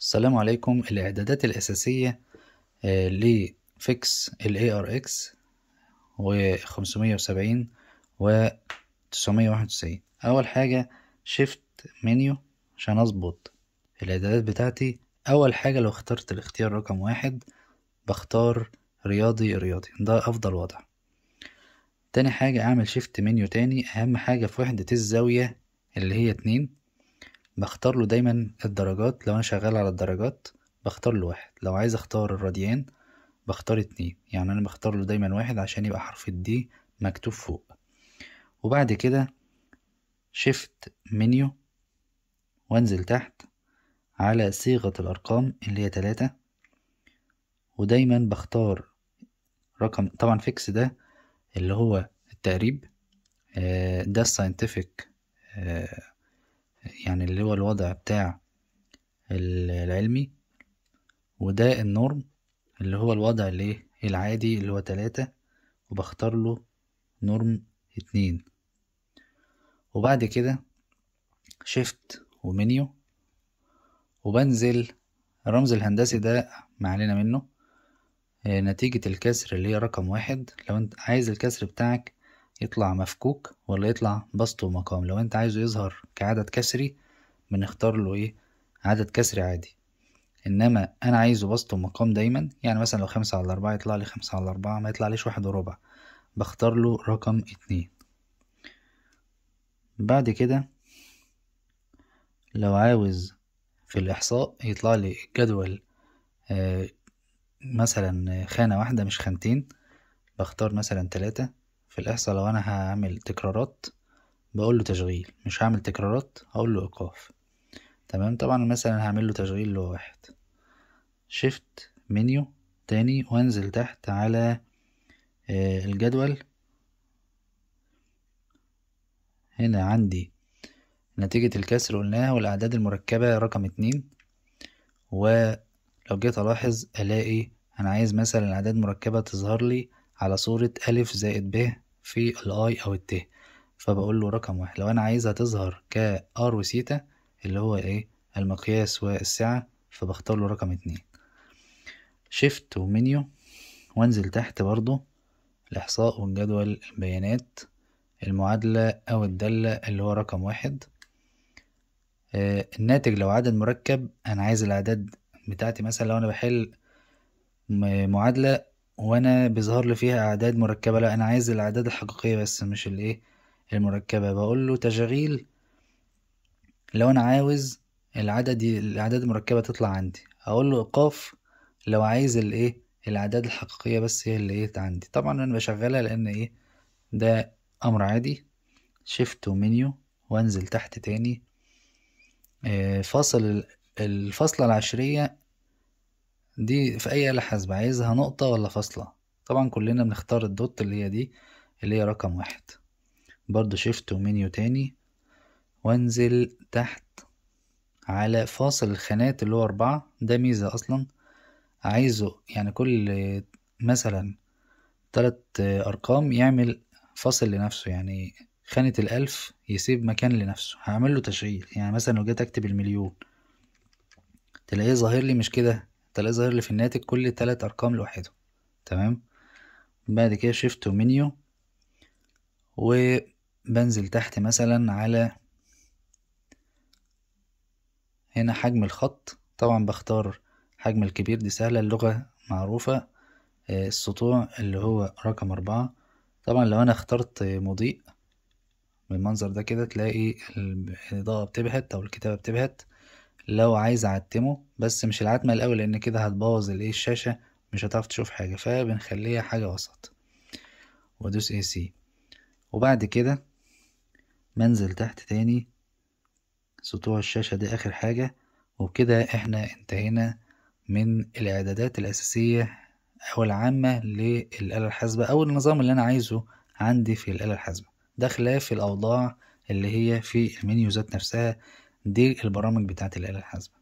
السلام عليكم الاعدادات الاساسيه آه، لفيكس الاي ار اكس و 570 و 991 اول حاجه شيفت منيو عشان اظبط الاعدادات بتاعتي اول حاجه لو اخترت الاختيار رقم واحد بختار رياضي رياضي ده افضل وضع تاني حاجه اعمل شيفت منيو تاني اهم حاجه في وحده الزاويه اللي هي اتنين بختار له دايما الدرجات لو انا شغال على الدرجات بختار له واحد لو عايز اختار الراديان بختار اتنين يعني انا بختار له دايما واحد عشان يبقى حرف الدي مكتوب فوق وبعد كده شيفت منيو وانزل تحت على صيغة الأرقام اللي هي تلاتة ودايما بختار رقم طبعا فيكس ده اللي هو التقريب آه، ده الساينتفك آه، يعني اللي هو الوضع بتاع العلمي وده النورم اللي هو الوضع اللي إيه؟ العادي اللي هو تلاتة وبختار له نورم اتنين وبعد كده شيفت ومنيو وبنزل الرمز الهندسي ده ما علينا منه آه، نتيجة الكسر اللي هي رقم واحد لو انت عايز الكسر بتاعك يطلع مفكوك ولا يطلع بسط ومقام لو انت عايزه يظهر كعدد كسري بنختار له ايه عدد كسري عادي انما انا عايزه بسط ومقام دايما يعني مثلا لو خمسة على اربعة يطلع لي خمسة على اربعة ما يطلعليش واحد وربع بختار له رقم اتنين بعد كده لو عاوز في الإحصاء يطلع لي الجدول آه، مثلا خانة واحدة مش خانتين بختار مثلا تلاتة في الإحصاء لو أنا هعمل تكرارات بقول له تشغيل مش هعمل تكرارات هقول له إيقاف تمام طبعا مثلا هعمل له تشغيل لواحد شيفت منيو تاني وانزل تحت على آه، الجدول هنا عندي نتيجة الكسر قلناها والأعداد المركبة رقم اتنين ولو جيت ألاحظ ألاقي أنا عايز مثلا الأعداد المركبة تظهر لي على صورة ألف زائد ب في الاي او الت فبقول له رقم واحد لو انا عايزها تظهر كار وثيتا اللي هو ايه المقياس والسعة فبختار له رقم اتنين شيفت ومنيو وانزل تحت برضو الاحصاء والجدول البيانات المعادلة او الدالة اللي هو رقم واحد آه، الناتج لو عدد مركب انا عايز الاعداد بتاعتي مثلا لو انا بحل معادلة وانا بيظهر لي فيها اعداد مركبه لا انا عايز الاعداد الحقيقيه بس مش الايه المركبه بقول له تشغيل لو انا عاوز العدد الاعداد المركبه تطلع عندي اقول له ايقاف لو عايز الايه الاعداد الحقيقيه بس هي اللي ايه عندي طبعا انا بشغلها لان ايه ده امر عادي شيفت ومنيو وانزل تحت تاني آه، فاصل الفاصله العشريه دي في أي آلة حاسبة عايزها نقطة ولا فاصلة طبعا كلنا بنختار الدوت اللي هي دي اللي هي رقم واحد برضو شيفت ومنيو تاني وانزل تحت على فاصل الخانات اللي هو أربعة ده ميزة أصلا عايزه يعني كل مثلا تلات أرقام يعمل فاصل لنفسه يعني خانة الألف يسيب مكان لنفسه هعمل له تشغيل يعني مثلا لو جيت أكتب المليون تلاقيه ظاهر لي مش كده تلاقي ظاهر لي في الناتج كل تلات ارقام لوحده تمام بعد كده شيفت ومنيو وبنزل تحت مثلا على هنا حجم الخط طبعا بختار حجم الكبير دي سهلة اللغة معروفة آه، السطوع اللي هو رقم أربعة طبعا لو أنا اخترت مضيء بالمنظر ده كده تلاقي الإضاءة بتبهت أو الكتابة بتبهت لو عايز اعتمه بس مش العتمة الاول لان كده هتبوظ الايه الشاشة مش هتعرف تشوف حاجة فبنخليها حاجة وسط وادوس اي سي وبعد كده منزل تحت تاني سطوع الشاشة دي اخر حاجة وبكده احنا انتهينا من الاعدادات الاساسية او العامة للآلة الحاسبة او النظام اللي انا عايزه عندي في الآلة الحاسبة ده خلاف الاوضاع اللي هي في المنيو ذات نفسها دي البرامج بتاعت الآلة الحاسبة